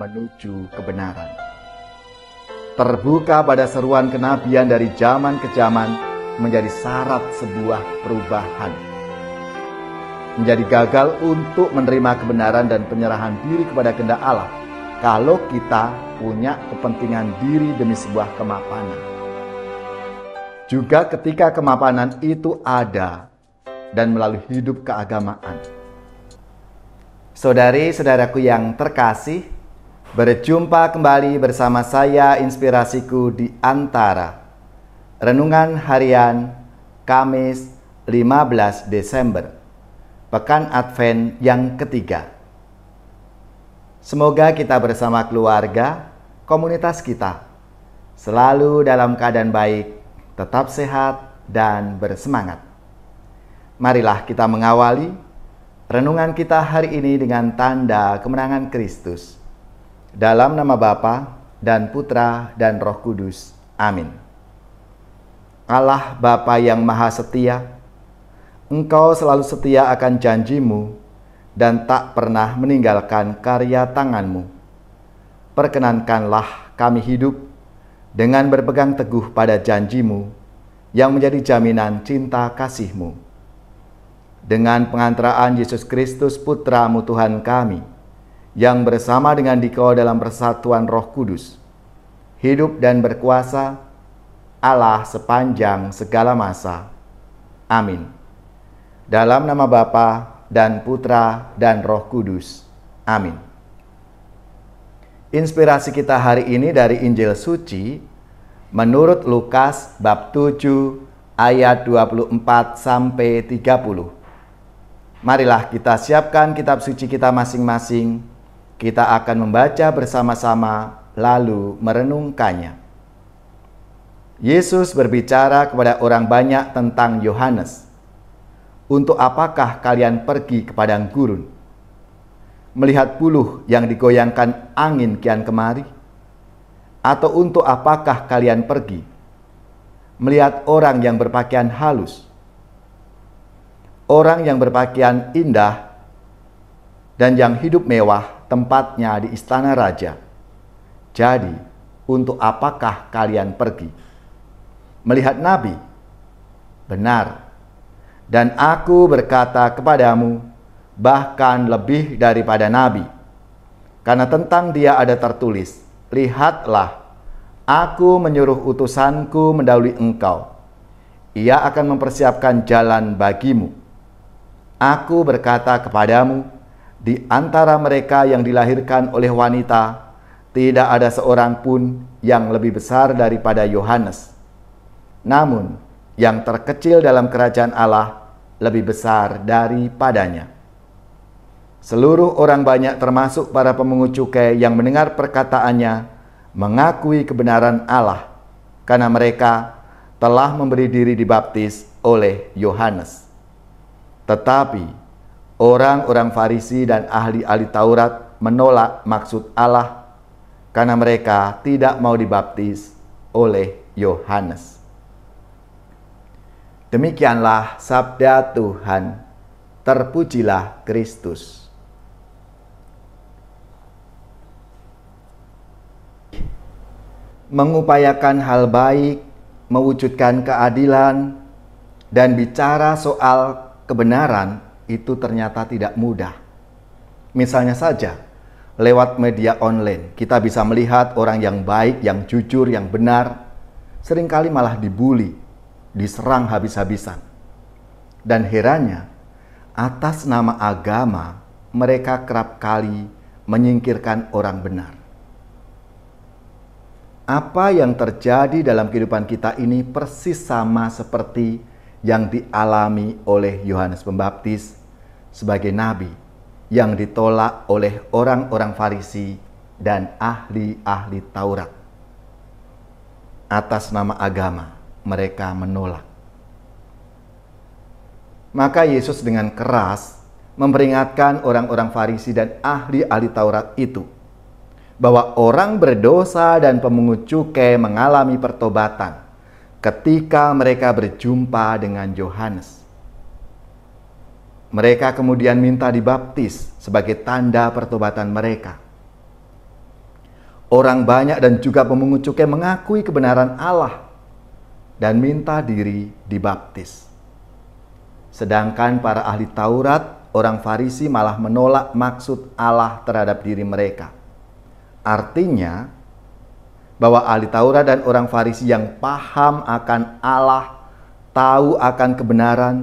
menuju kebenaran. Terbuka pada seruan kenabian dari zaman ke zaman menjadi syarat sebuah perubahan. Menjadi gagal untuk menerima kebenaran dan penyerahan diri kepada kehendak Allah kalau kita punya kepentingan diri demi sebuah kemapanan. Juga ketika kemapanan itu ada dan melalui hidup keagamaan. Saudari-saudaraku yang terkasih, Berjumpa kembali bersama saya Inspirasiku di Antara. Renungan harian Kamis 15 Desember. Pekan Advent yang ketiga. Semoga kita bersama keluarga, komunitas kita selalu dalam keadaan baik, tetap sehat dan bersemangat. Marilah kita mengawali renungan kita hari ini dengan tanda kemenangan Kristus dalam nama Bapa dan Putra dan Roh Kudus. Amin. Allah Bapa yang Maha Setia, Engkau selalu setia akan janjimu dan tak pernah meninggalkan karya tanganmu. Perkenankanlah kami hidup dengan berpegang teguh pada janjimu yang menjadi jaminan cinta kasihmu. Dengan pengantaraan Yesus Kristus Putramu Tuhan kami, yang bersama dengan dikau dalam persatuan roh kudus, hidup dan berkuasa Allah sepanjang segala masa. Amin. Dalam nama Bapa dan Putra dan Roh Kudus. Amin. Inspirasi kita hari ini dari Injil Suci menurut Lukas bab 7 ayat 24 sampai 30. Marilah kita siapkan kitab suci kita masing-masing kita akan membaca bersama-sama lalu merenungkannya. Yesus berbicara kepada orang banyak tentang Yohanes. Untuk apakah kalian pergi ke padang gurun? Melihat puluh yang digoyangkan angin kian kemari? Atau untuk apakah kalian pergi? Melihat orang yang berpakaian halus? Orang yang berpakaian indah dan yang hidup mewah tempatnya di istana raja. Jadi, untuk apakah kalian pergi? Melihat nabi? Benar. Dan aku berkata kepadamu, bahkan lebih daripada nabi. Karena tentang dia ada tertulis, lihatlah, aku menyuruh utusanku mendahului engkau. Ia akan mempersiapkan jalan bagimu. Aku berkata kepadamu, di antara mereka yang dilahirkan oleh wanita, tidak ada seorang pun yang lebih besar daripada Yohanes. Namun, yang terkecil dalam kerajaan Allah lebih besar daripadanya. Seluruh orang banyak termasuk para pemungu cukai yang mendengar perkataannya mengakui kebenaran Allah karena mereka telah memberi diri dibaptis oleh Yohanes. Tetapi Orang-orang Farisi dan ahli-ahli Taurat menolak maksud Allah karena mereka tidak mau dibaptis oleh Yohanes. Demikianlah sabda Tuhan. Terpujilah Kristus. Mengupayakan hal baik, mewujudkan keadilan, dan bicara soal kebenaran itu ternyata tidak mudah. Misalnya saja, lewat media online, kita bisa melihat orang yang baik, yang jujur, yang benar, seringkali malah dibully, diserang habis-habisan. Dan herannya, atas nama agama, mereka kerap kali menyingkirkan orang benar. Apa yang terjadi dalam kehidupan kita ini persis sama seperti yang dialami oleh Yohanes Pembaptis sebagai nabi yang ditolak oleh orang-orang Farisi dan ahli-ahli Taurat. Atas nama agama, mereka menolak. Maka Yesus dengan keras memperingatkan orang-orang Farisi dan ahli-ahli Taurat itu bahwa orang berdosa dan pemungut cukai mengalami pertobatan ketika mereka berjumpa dengan Yohanes. Mereka kemudian minta dibaptis sebagai tanda pertobatan mereka. Orang banyak dan juga pemungut cukai mengakui kebenaran Allah dan minta diri dibaptis. Sedangkan para ahli Taurat, orang Farisi malah menolak maksud Allah terhadap diri mereka. Artinya, bahwa ahli Taurat dan orang Farisi yang paham akan Allah, tahu akan kebenaran,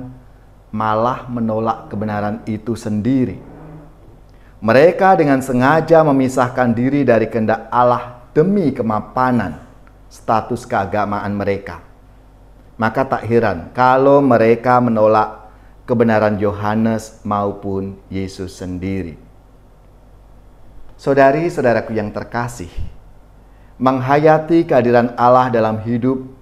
malah menolak kebenaran itu sendiri. Mereka dengan sengaja memisahkan diri dari kehendak Allah demi kemapanan status keagamaan mereka. Maka tak heran kalau mereka menolak kebenaran Yohanes maupun Yesus sendiri. Saudari-saudaraku yang terkasih, menghayati kehadiran Allah dalam hidup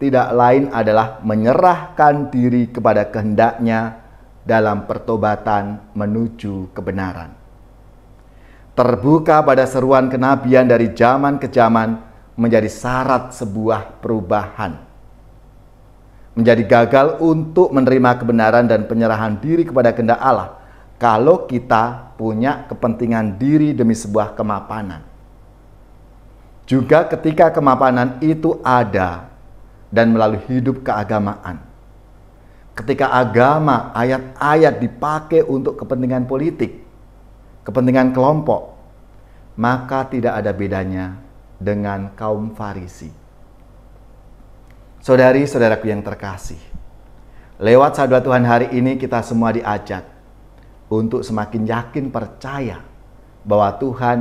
tidak lain adalah menyerahkan diri kepada kehendaknya dalam pertobatan menuju kebenaran. Terbuka pada seruan kenabian dari zaman ke zaman menjadi syarat sebuah perubahan. Menjadi gagal untuk menerima kebenaran dan penyerahan diri kepada kehendak Allah kalau kita punya kepentingan diri demi sebuah kemapanan. Juga ketika kemapanan itu ada dan melalui hidup keagamaan. Ketika agama, ayat-ayat dipakai untuk kepentingan politik, kepentingan kelompok, maka tidak ada bedanya dengan kaum Farisi. Saudari-saudaraku yang terkasih, lewat sabda Tuhan hari ini kita semua diajak untuk semakin yakin percaya bahwa Tuhan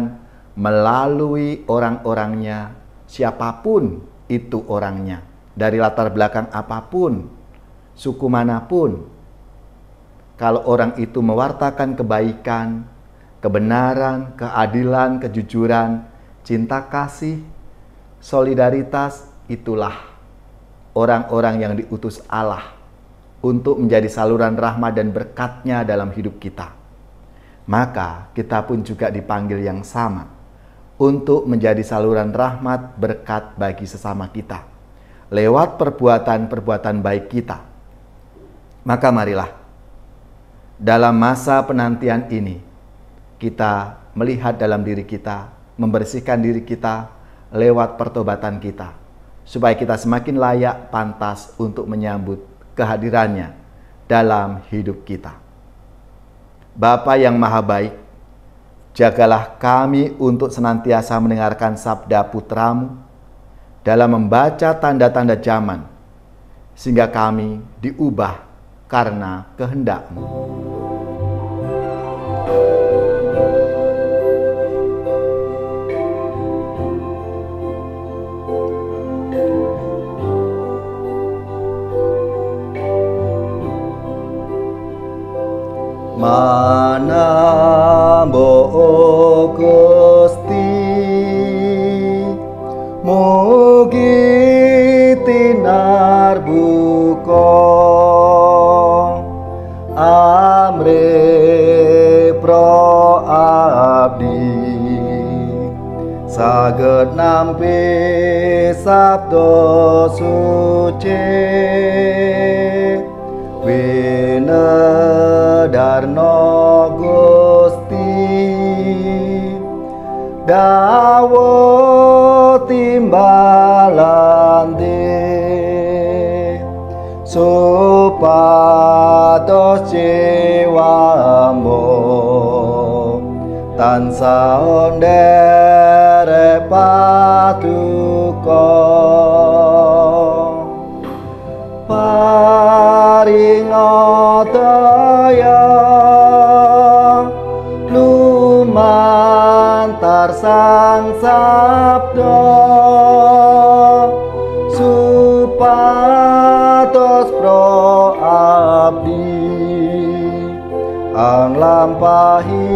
melalui orang-orangnya, siapapun itu orangnya, dari latar belakang apapun, suku manapun. Kalau orang itu mewartakan kebaikan, kebenaran, keadilan, kejujuran, cinta kasih, solidaritas, itulah orang-orang yang diutus Allah untuk menjadi saluran rahmat dan berkatnya dalam hidup kita. Maka kita pun juga dipanggil yang sama untuk menjadi saluran rahmat berkat bagi sesama kita lewat perbuatan-perbuatan baik kita. Maka marilah dalam masa penantian ini kita melihat dalam diri kita, membersihkan diri kita lewat pertobatan kita supaya kita semakin layak pantas untuk menyambut kehadirannya dalam hidup kita. Bapa yang maha baik, jagalah kami untuk senantiasa mendengarkan sabda putramu dalam membaca tanda-tanda zaman, sehingga kami diubah karena kehendakmu. mu Mana saged nampi sabdo suci winedarno gusti dawo timbalan di supados jiwamu tansah paduka paring daya lumantar sang sabda yang lampahi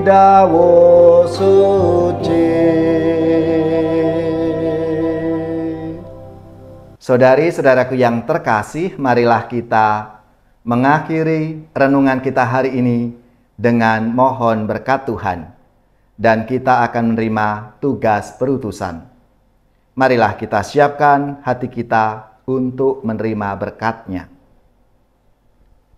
dawo suci. Saudari-saudaraku yang terkasih, marilah kita mengakhiri renungan kita hari ini dengan mohon berkat Tuhan. Dan kita akan menerima tugas perutusan. Marilah kita siapkan hati kita untuk menerima berkatnya.